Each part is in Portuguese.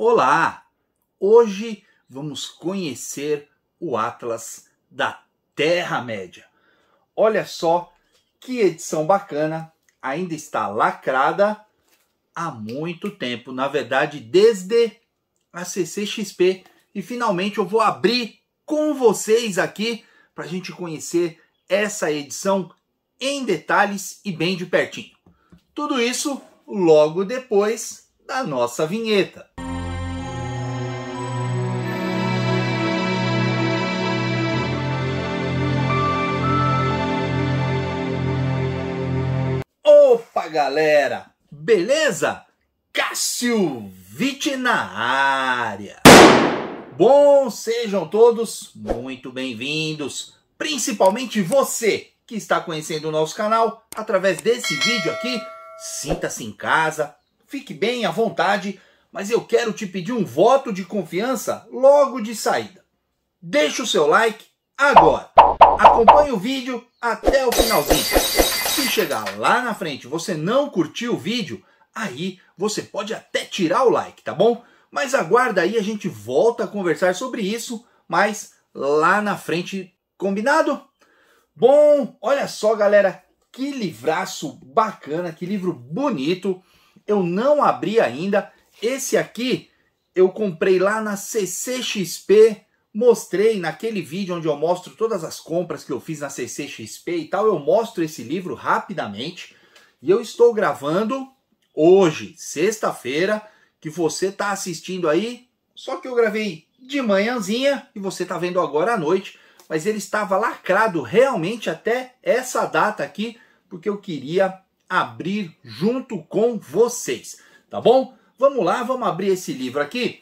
Olá! Hoje vamos conhecer o Atlas da Terra-média. Olha só que edição bacana, ainda está lacrada há muito tempo na verdade, desde a CCXP. E finalmente eu vou abrir com vocês aqui para a gente conhecer essa edição em detalhes e bem de pertinho. Tudo isso logo depois da nossa vinheta. galera, beleza? Cássio Vitti na área. Bom, sejam todos muito bem-vindos, principalmente você que está conhecendo o nosso canal através desse vídeo aqui. Sinta-se em casa, fique bem à vontade, mas eu quero te pedir um voto de confiança logo de saída. Deixe o seu like agora. Acompanhe o vídeo até o finalzinho. Se chegar lá na frente você não curtiu o vídeo, aí você pode até tirar o like, tá bom? Mas aguarda aí, a gente volta a conversar sobre isso, mas lá na frente, combinado? Bom, olha só, galera, que livraço bacana, que livro bonito. Eu não abri ainda. Esse aqui eu comprei lá na CCXP mostrei naquele vídeo onde eu mostro todas as compras que eu fiz na CCXP e tal, eu mostro esse livro rapidamente. E eu estou gravando hoje, sexta-feira, que você está assistindo aí, só que eu gravei de manhãzinha e você está vendo agora à noite, mas ele estava lacrado realmente até essa data aqui, porque eu queria abrir junto com vocês, tá bom? Vamos lá, vamos abrir esse livro aqui.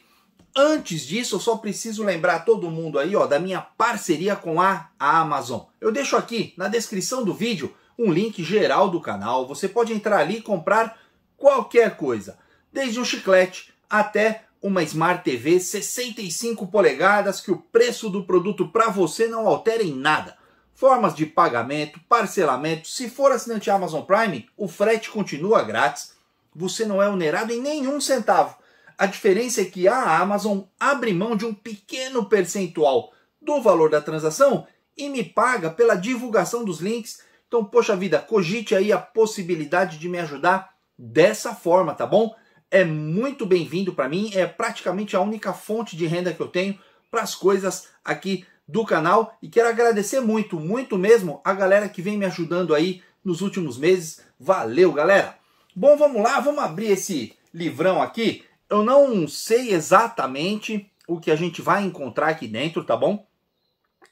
Antes disso, eu só preciso lembrar todo mundo aí, ó, da minha parceria com a, Amazon. Eu deixo aqui na descrição do vídeo um link geral do canal. Você pode entrar ali e comprar qualquer coisa, desde um chiclete até uma Smart TV 65 polegadas que o preço do produto para você não altera em nada. Formas de pagamento, parcelamento, se for assinante Amazon Prime, o frete continua grátis. Você não é onerado em nenhum centavo. A diferença é que a Amazon abre mão de um pequeno percentual do valor da transação e me paga pela divulgação dos links. Então, poxa vida, cogite aí a possibilidade de me ajudar dessa forma, tá bom? É muito bem-vindo para mim, é praticamente a única fonte de renda que eu tenho para as coisas aqui do canal e quero agradecer muito, muito mesmo a galera que vem me ajudando aí nos últimos meses. Valeu, galera! Bom, vamos lá, vamos abrir esse livrão aqui eu não sei exatamente o que a gente vai encontrar aqui dentro, tá bom?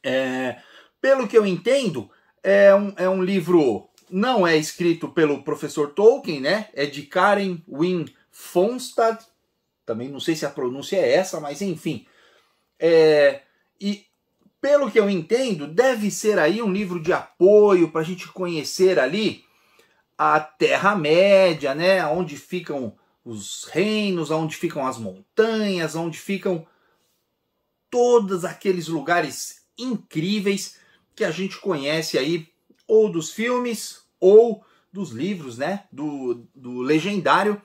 É, pelo que eu entendo, é um, é um livro, não é escrito pelo professor Tolkien, né? É de Karen Wynne Fonstad, também não sei se a pronúncia é essa, mas enfim. É, e pelo que eu entendo, deve ser aí um livro de apoio para a gente conhecer ali a Terra-média, né? Onde ficam os reinos, aonde ficam as montanhas, aonde ficam todos aqueles lugares incríveis que a gente conhece aí ou dos filmes ou dos livros, né? Do, do legendário.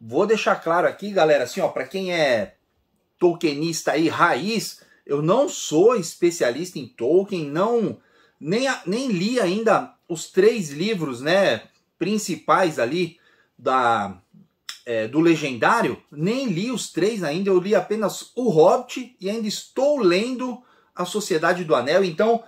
Vou deixar claro aqui, galera, assim, ó, para quem é tolkienista aí raiz, eu não sou especialista em Tolkien, não nem, nem li ainda os três livros, né, principais ali da é, do Legendário, nem li os três ainda, eu li apenas O Hobbit e ainda estou lendo A Sociedade do Anel, então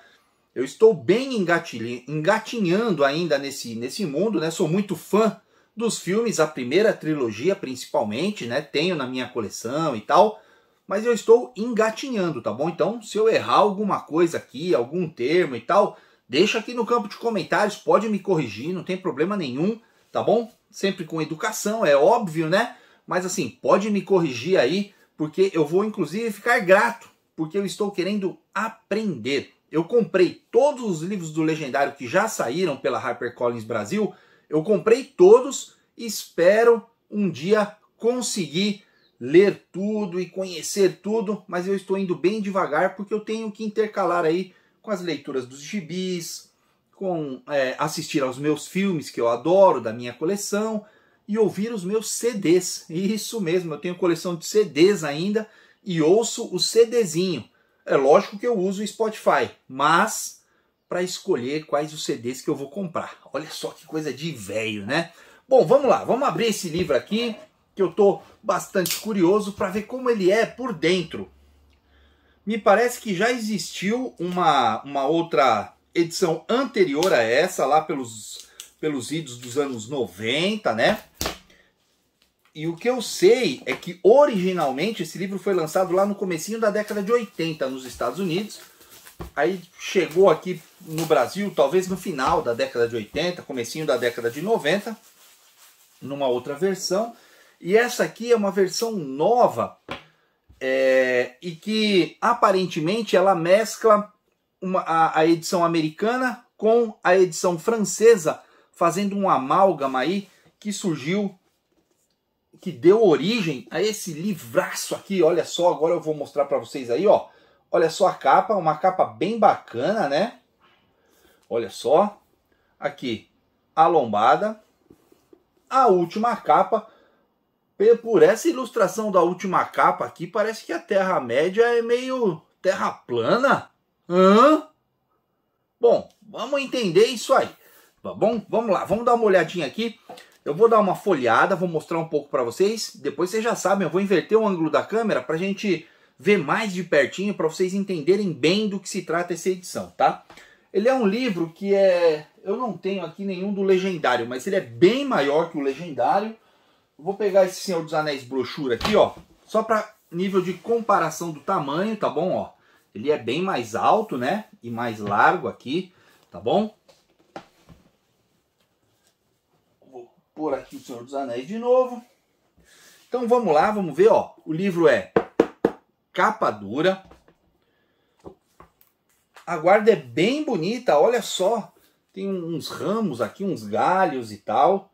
eu estou bem engatinhando ainda nesse, nesse mundo, né? Sou muito fã dos filmes, a primeira trilogia principalmente, né? Tenho na minha coleção e tal, mas eu estou engatinhando, tá bom? Então, se eu errar alguma coisa aqui, algum termo e tal, deixa aqui no campo de comentários, pode me corrigir, não tem problema nenhum tá bom? Sempre com educação, é óbvio, né? Mas assim, pode me corrigir aí, porque eu vou inclusive ficar grato, porque eu estou querendo aprender. Eu comprei todos os livros do Legendário que já saíram pela HarperCollins Brasil, eu comprei todos e espero um dia conseguir ler tudo e conhecer tudo, mas eu estou indo bem devagar porque eu tenho que intercalar aí com as leituras dos gibis, com é, assistir aos meus filmes que eu adoro, da minha coleção, e ouvir os meus CDs. Isso mesmo, eu tenho coleção de CDs ainda e ouço o CDzinho. É lógico que eu uso o Spotify, mas para escolher quais os CDs que eu vou comprar. Olha só que coisa de velho, né? Bom, vamos lá, vamos abrir esse livro aqui, que eu tô bastante curioso para ver como ele é por dentro. Me parece que já existiu uma, uma outra edição anterior a essa, lá pelos, pelos idos dos anos 90, né? E o que eu sei é que originalmente esse livro foi lançado lá no comecinho da década de 80 nos Estados Unidos. Aí chegou aqui no Brasil, talvez no final da década de 80, comecinho da década de 90, numa outra versão. E essa aqui é uma versão nova é, e que aparentemente ela mescla uma, a, a edição americana com a edição francesa, fazendo um amálgama aí que surgiu, que deu origem a esse livraço aqui. Olha só, agora eu vou mostrar para vocês aí, ó. Olha só a capa, uma capa bem bacana, né? Olha só. Aqui, a lombada. A última capa. Por essa ilustração da última capa aqui, parece que a Terra-média é meio terra plana. Hã? Bom, vamos entender isso aí, tá bom? Vamos lá, vamos dar uma olhadinha aqui. Eu vou dar uma folhada, vou mostrar um pouco para vocês. Depois vocês já sabem, eu vou inverter o ângulo da câmera para a gente ver mais de pertinho, para vocês entenderem bem do que se trata essa edição, tá? Ele é um livro que é... Eu não tenho aqui nenhum do Legendário, mas ele é bem maior que o Legendário. vou pegar esse Senhor dos Anéis brochura aqui, ó, só para nível de comparação do tamanho, tá bom, ó? Ele é bem mais alto, né? E mais largo aqui, tá bom? Vou pôr aqui o Senhor dos Anéis de novo. Então vamos lá, vamos ver, ó. O livro é capa dura. A guarda é bem bonita, olha só. Tem uns ramos aqui, uns galhos e tal.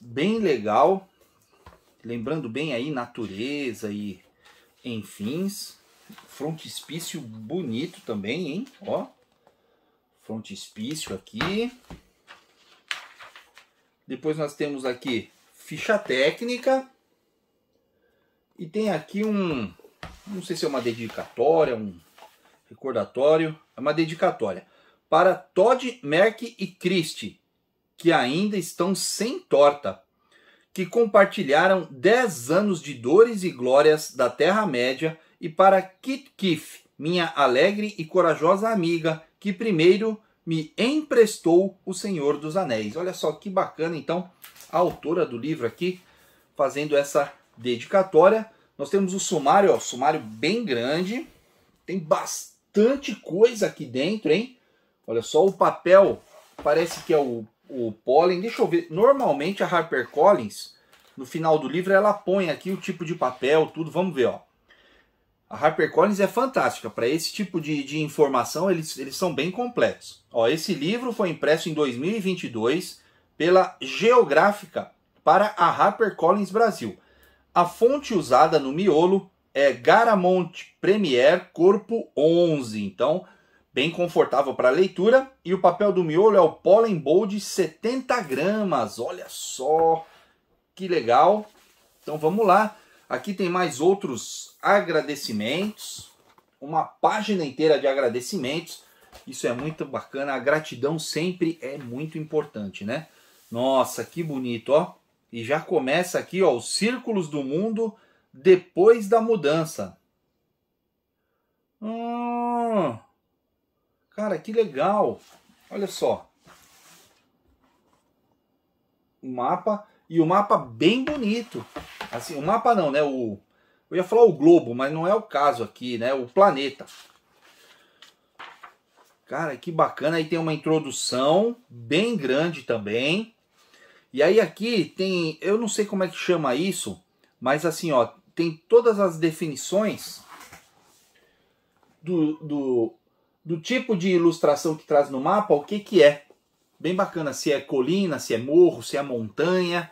Bem legal. Lembrando bem aí natureza e enfins. Frontispício bonito também, hein? Ó. Frontispício aqui. Depois nós temos aqui ficha técnica. E tem aqui um, não sei se é uma dedicatória, um recordatório, é uma dedicatória para Todd, Merck e Christie, que ainda estão sem torta, que compartilharam 10 anos de dores e glórias da Terra-média e para Kit Kitkif, minha alegre e corajosa amiga, que primeiro me emprestou O Senhor dos Anéis. Olha só que bacana, então, a autora do livro aqui fazendo essa dedicatória. Nós temos o sumário, ó, sumário bem grande. Tem bastante coisa aqui dentro, hein? Olha só o papel, parece que é o, o pólen. Deixa eu ver. Normalmente a HarperCollins, no final do livro, ela põe aqui o tipo de papel, tudo. Vamos ver, ó. A HarperCollins é fantástica. Para esse tipo de, de informação, eles, eles são bem completos. Ó, esse livro foi impresso em 2022 pela Geográfica para a HarperCollins Brasil. A fonte usada no miolo é Garamond Premier Corpo 11. Então, bem confortável para leitura. E o papel do miolo é o Pollen Bowl de 70 gramas. Olha só que legal. Então, vamos lá. Aqui tem mais outros agradecimentos, uma página inteira de agradecimentos. Isso é muito bacana, a gratidão sempre é muito importante, né? Nossa, que bonito, ó. E já começa aqui, ó, os círculos do mundo depois da mudança. Hum, cara, que legal. Olha só. O mapa e o mapa bem bonito. Assim, o mapa não, né? O, eu ia falar o globo, mas não é o caso aqui, né? O planeta. Cara, que bacana. Aí tem uma introdução bem grande também. E aí aqui tem, eu não sei como é que chama isso, mas assim, ó, tem todas as definições do, do, do tipo de ilustração que traz no mapa, o que que é. Bem bacana, se é colina, se é morro, se é montanha.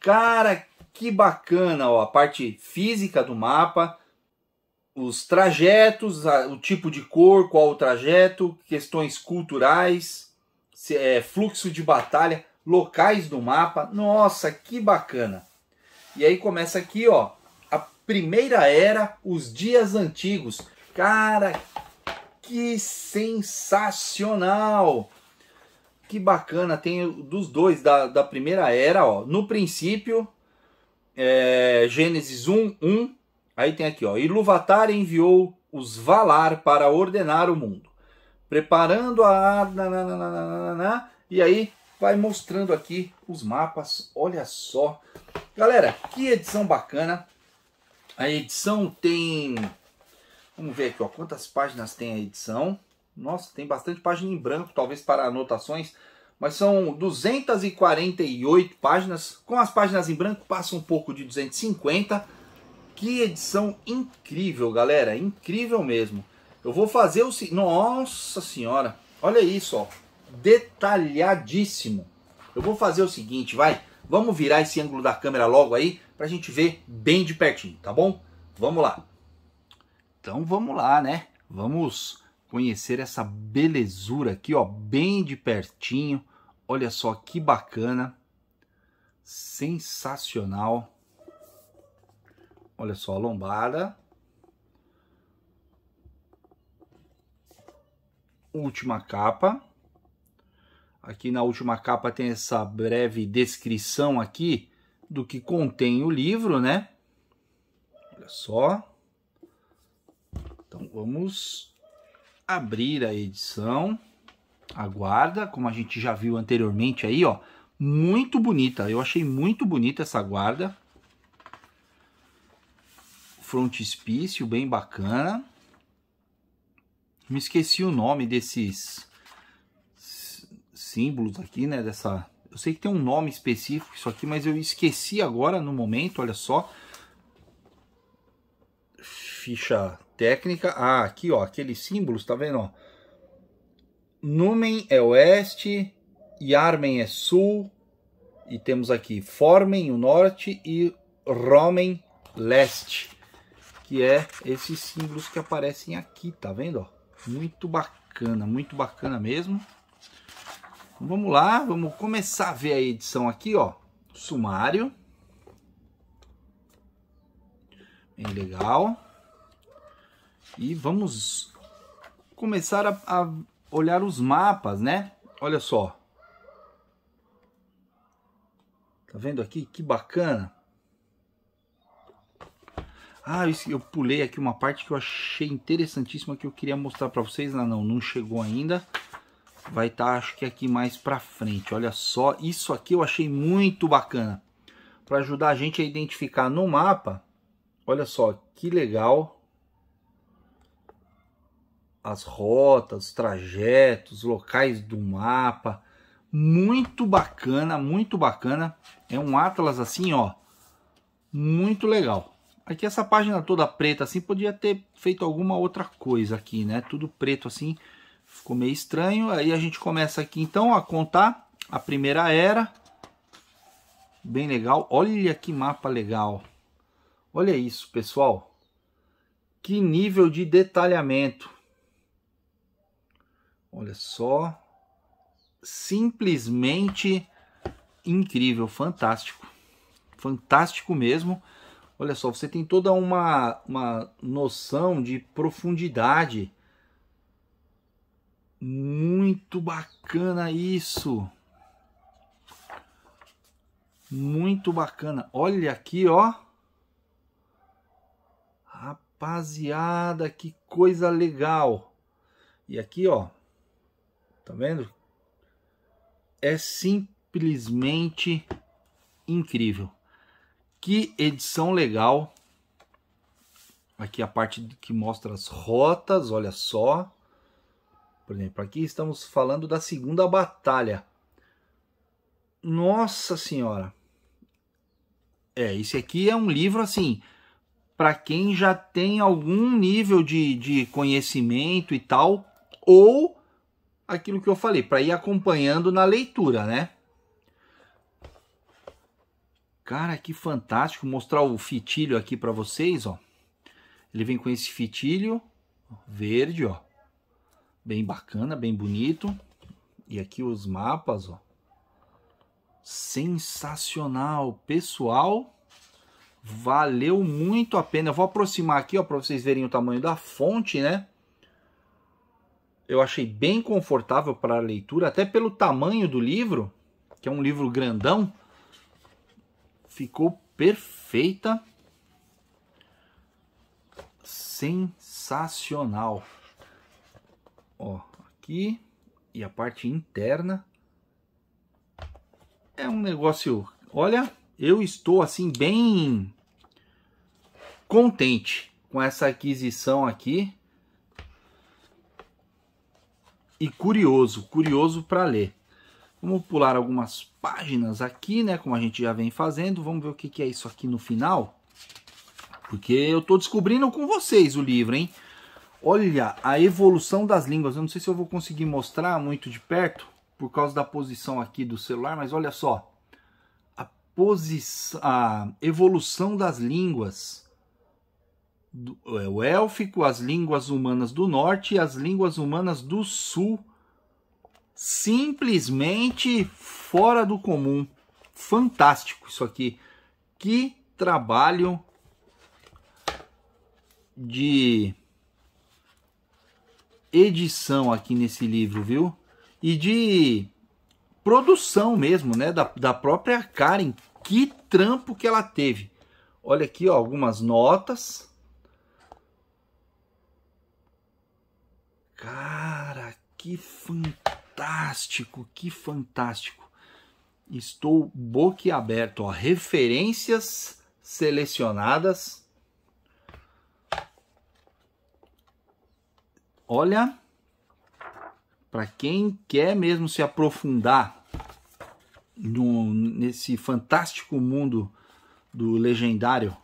Cara, que bacana ó, a parte física do mapa, os trajetos, o tipo de cor, qual o trajeto, questões culturais, é, fluxo de batalha, locais do mapa. Nossa, que bacana! E aí começa aqui, ó, a primeira era, os dias antigos. Cara, que sensacional! Que bacana, tem dos dois da, da primeira era, ó. No princípio, é, Gênesis 1, 1, aí tem aqui, ó, e enviou os Valar para ordenar o mundo, preparando a... Nananana, e aí vai mostrando aqui os mapas, olha só. Galera, que edição bacana. A edição tem... Vamos ver aqui, ó, quantas páginas tem a edição. Nossa, tem bastante página em branco, talvez para anotações mas são 248 páginas. Com as páginas em branco, passa um pouco de 250. Que edição incrível, galera! Incrível mesmo. Eu vou fazer o. Nossa Senhora! Olha isso, ó. Detalhadíssimo. Eu vou fazer o seguinte, vai. Vamos virar esse ângulo da câmera logo aí pra gente ver bem de pertinho, tá bom? Vamos lá. Então vamos lá, né? Vamos conhecer essa belezura aqui, ó, bem de pertinho Olha só que bacana. Sensacional. Olha só a lombada. Última capa. Aqui na última capa tem essa breve descrição aqui do que contém o livro, né? Olha só. Então vamos abrir a edição. A guarda, como a gente já viu anteriormente aí, ó, muito bonita. Eu achei muito bonita essa guarda. Frontispício, bem bacana. Me esqueci o nome desses símbolos aqui, né? Dessa, eu sei que tem um nome específico isso aqui, mas eu esqueci agora no momento. Olha só, ficha técnica. Ah, aqui ó, aqueles símbolos, tá vendo? Ó? Numen é oeste, Yarmen é sul, e temos aqui Formen, o norte, e Romen, leste, que é esses símbolos que aparecem aqui, tá vendo? Ó? Muito bacana, muito bacana mesmo. Então, vamos lá, vamos começar a ver a edição aqui, ó, sumário. Bem legal. E vamos começar a, a olhar os mapas, né? Olha só. Tá vendo aqui? Que bacana. Ah, eu pulei aqui uma parte que eu achei interessantíssima que eu queria mostrar para vocês. Ah, não, não chegou ainda. Vai estar, tá, acho que aqui mais para frente. Olha só, isso aqui eu achei muito bacana. Para ajudar a gente a identificar no mapa. Olha só, que legal as rotas, os trajetos, locais do mapa. Muito bacana, muito bacana. É um atlas assim, ó, muito legal. Aqui essa página toda preta assim, podia ter feito alguma outra coisa aqui, né? Tudo preto assim, ficou meio estranho. Aí a gente começa aqui então a contar a primeira era. Bem legal. Olha que mapa legal. Olha isso, pessoal. Que nível de detalhamento. Olha só. Simplesmente incrível, fantástico. Fantástico mesmo. Olha só, você tem toda uma, uma noção de profundidade. Muito bacana isso. Muito bacana. Olha aqui, ó. Rapaziada, que coisa legal. E aqui, ó, Tá vendo? É simplesmente incrível. Que edição legal. Aqui a parte que mostra as rotas, olha só. Por exemplo, aqui estamos falando da segunda batalha. Nossa senhora. É, esse aqui é um livro assim, para quem já tem algum nível de, de conhecimento e tal, ou aquilo que eu falei, para ir acompanhando na leitura, né? Cara, que fantástico mostrar o fitilho aqui para vocês, ó. Ele vem com esse fitilho verde, ó. Bem bacana, bem bonito. E aqui os mapas, ó. Sensacional, pessoal. Valeu muito a pena. Eu vou aproximar aqui, ó, para vocês verem o tamanho da fonte, né? eu achei bem confortável para a leitura, até pelo tamanho do livro, que é um livro grandão. Ficou perfeita. Sensacional. Ó, aqui e a parte interna. É um negócio, olha, eu estou assim bem contente com essa aquisição aqui e curioso, curioso para ler. Vamos pular algumas páginas aqui, né? Como a gente já vem fazendo. Vamos ver o que, que é isso aqui no final. Porque eu estou descobrindo com vocês o livro, hein? Olha a evolução das línguas. Eu não sei se eu vou conseguir mostrar muito de perto por causa da posição aqui do celular, mas olha só. A, posição, a evolução das línguas do, é, o élfico, as línguas humanas do norte e as línguas humanas do sul. Simplesmente fora do comum. Fantástico isso aqui. Que trabalho de edição aqui nesse livro, viu? E de produção mesmo, né? Da, da própria Karen. Que trampo que ela teve. Olha aqui, ó, algumas notas Cara, que fantástico, que fantástico. Estou boquiaberto, ó, referências selecionadas. Olha, para quem quer mesmo se aprofundar no, nesse fantástico mundo do legendário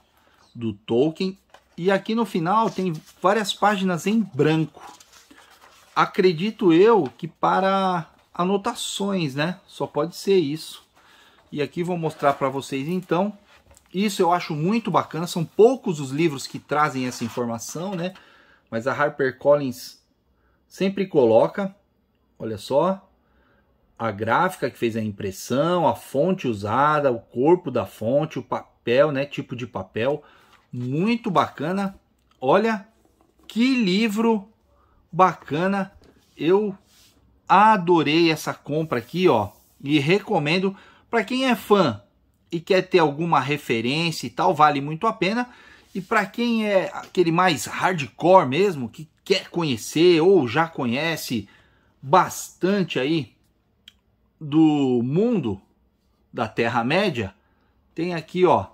do Tolkien. E aqui no final tem várias páginas em branco acredito eu que para anotações, né? Só pode ser isso. E aqui vou mostrar para vocês então. Isso eu acho muito bacana, são poucos os livros que trazem essa informação, né? Mas a HarperCollins sempre coloca, olha só, a gráfica que fez a impressão, a fonte usada, o corpo da fonte, o papel, né, tipo de papel, muito bacana. Olha que livro bacana. Eu adorei essa compra aqui, ó, e recomendo para quem é fã e quer ter alguma referência e tal, vale muito a pena. E para quem é aquele mais hardcore mesmo, que quer conhecer ou já conhece bastante aí do mundo da Terra-média, tem aqui ó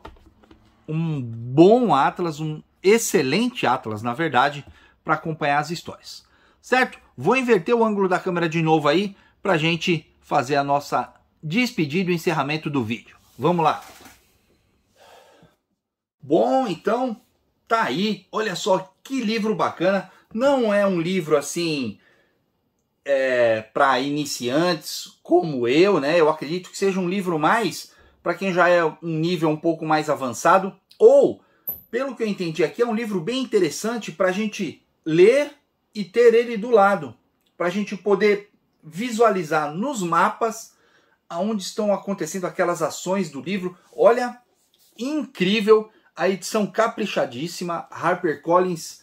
um bom atlas, um excelente atlas na verdade, para acompanhar as histórias. Certo? Vou inverter o ângulo da câmera de novo aí para a gente fazer a nossa despedida e encerramento do vídeo. Vamos lá. Bom, então tá aí. Olha só que livro bacana. Não é um livro assim é, para iniciantes como eu, né? Eu acredito que seja um livro mais para quem já é um nível um pouco mais avançado. Ou, pelo que eu entendi aqui, é um livro bem interessante para a gente ler e ter ele do lado, para a gente poder visualizar nos mapas aonde estão acontecendo aquelas ações do livro. Olha, incrível a edição caprichadíssima, Harper Collins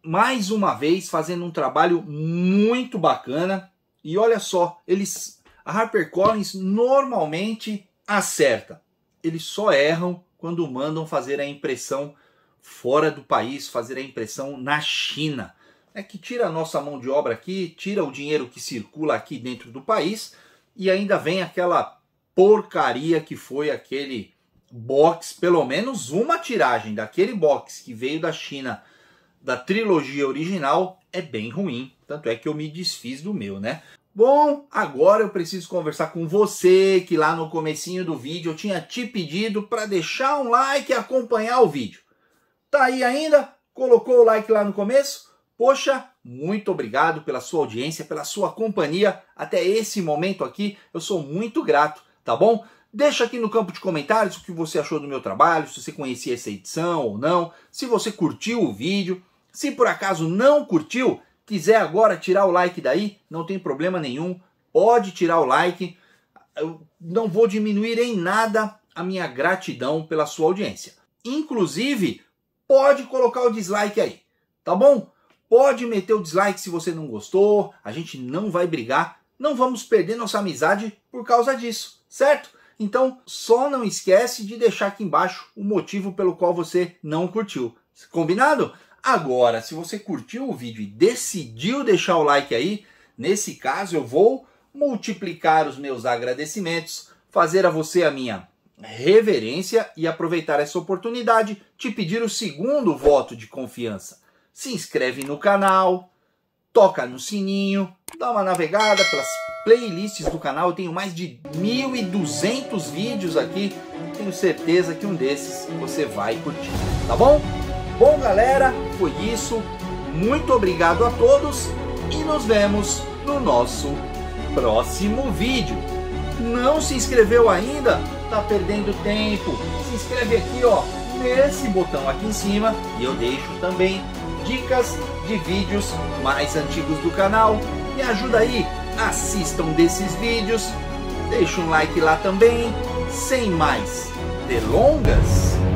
mais uma vez fazendo um trabalho muito bacana. E olha só, eles a Harper Collins normalmente acerta. Eles só erram quando mandam fazer a impressão fora do país, fazer a impressão na China. É que tira a nossa mão de obra aqui, tira o dinheiro que circula aqui dentro do país e ainda vem aquela porcaria que foi aquele box, pelo menos uma tiragem daquele box que veio da China, da trilogia original, é bem ruim. Tanto é que eu me desfiz do meu, né? Bom, agora eu preciso conversar com você que lá no comecinho do vídeo eu tinha te pedido para deixar um like e acompanhar o vídeo. Tá aí ainda? Colocou o like lá no começo? Poxa, muito obrigado pela sua audiência, pela sua companhia até esse momento aqui. Eu sou muito grato, tá bom? Deixa aqui no campo de comentários o que você achou do meu trabalho, se você conhecia essa edição ou não, se você curtiu o vídeo. Se por acaso não curtiu, quiser agora tirar o like daí, não tem problema nenhum, pode tirar o like. Eu não vou diminuir em nada a minha gratidão pela sua audiência. Inclusive, pode colocar o dislike aí, tá bom? Pode meter o dislike se você não gostou, a gente não vai brigar, não vamos perder nossa amizade por causa disso, certo? Então só não esquece de deixar aqui embaixo o motivo pelo qual você não curtiu. Combinado? Agora, se você curtiu o vídeo e decidiu deixar o like aí, nesse caso eu vou multiplicar os meus agradecimentos, fazer a você a minha reverência e aproveitar essa oportunidade te pedir o segundo voto de confiança. Se inscreve no canal, toca no sininho, dá uma navegada pelas playlists do canal. Eu tenho mais de 1.200 vídeos aqui. Tenho certeza que um desses você vai curtir, tá bom? Bom, galera, foi isso. Muito obrigado a todos e nos vemos no nosso próximo vídeo. Não se inscreveu ainda? tá perdendo tempo, se inscreve aqui ó, nesse botão aqui em cima e eu deixo também dicas de vídeos mais antigos do canal. Me ajuda aí, assistam desses vídeos, deixa um like lá também. Sem mais delongas,